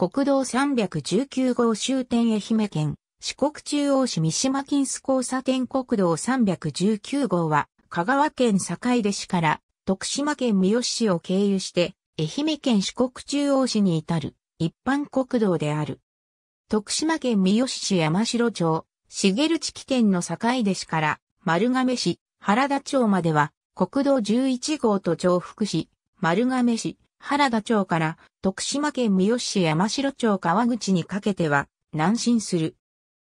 国道319号終点愛媛県、四国中央市三島金須交差点国道319号は、香川県坂出市から徳島県三好市を経由して、愛媛県四国中央市に至る一般国道である。徳島県三好市山城町、茂地地県の坂出市から丸亀市、原田町までは、国道11号と重複し、丸亀市、原田町から徳島県三好市山城町川口にかけては南進する。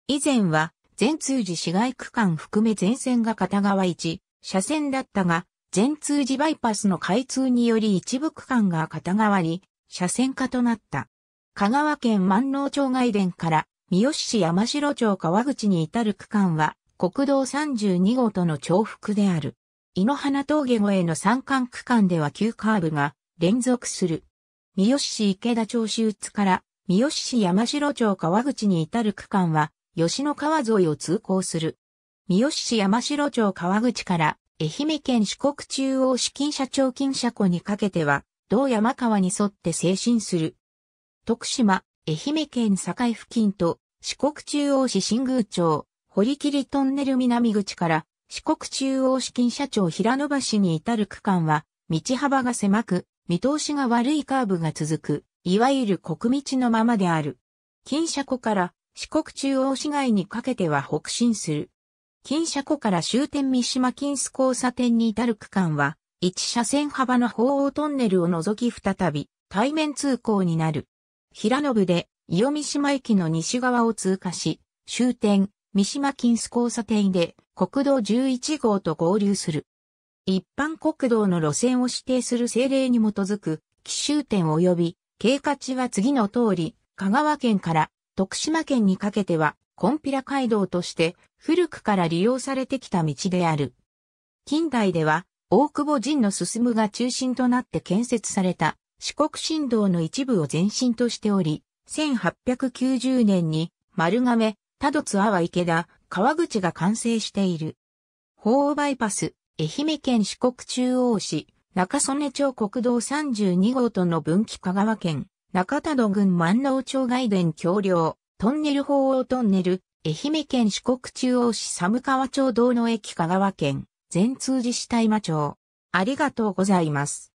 以前は全通寺市街区間含め全線が片側1車線だったが、全通寺バイパスの開通により一部区間が片側に車線化となった。香川県万能町外伝から三好市山城町川口に至る区間は国道32号との重複である。井の花峠越えの山間区間では急カーブが連続する。三好市池田町周津から三好市山城町川口に至る区間は吉野川沿いを通行する。三好市山城町川口から愛媛県四国中央市金社町金社湖にかけては同山川に沿って精進する。徳島、愛媛県境付近と四国中央市新宮町、堀切トンネル南口から四国中央市金社町平野橋に至る区間は道幅が狭く、見通しが悪いカーブが続く、いわゆる国道のままである。金車庫から四国中央市街にかけては北進する。金車庫から終点三島金須交差点に至る区間は、一車線幅の鳳凰トンネルを除き再び、対面通行になる。平信で、伊予三島駅の西側を通過し、終点、三島金須交差点で、国道11号と合流する。一般国道の路線を指定する政令に基づく、奇襲点及び、経過地は次の通り、香川県から徳島県にかけては、コンピラ街道として古くから利用されてきた道である。近代では、大久保陣の進むが中心となって建設された四国新道の一部を前身としており、1890年に丸亀、田戸津阿波池田、川口が完成している。法王バイパス、愛媛県四国中央市、中曽根町国道32号との分岐香川県、中田戸郡万能町外伝橋梁、トンネル法王トンネル、愛媛県四国中央市寒川町道の駅香川県、全通寺市大間町。ありがとうございます。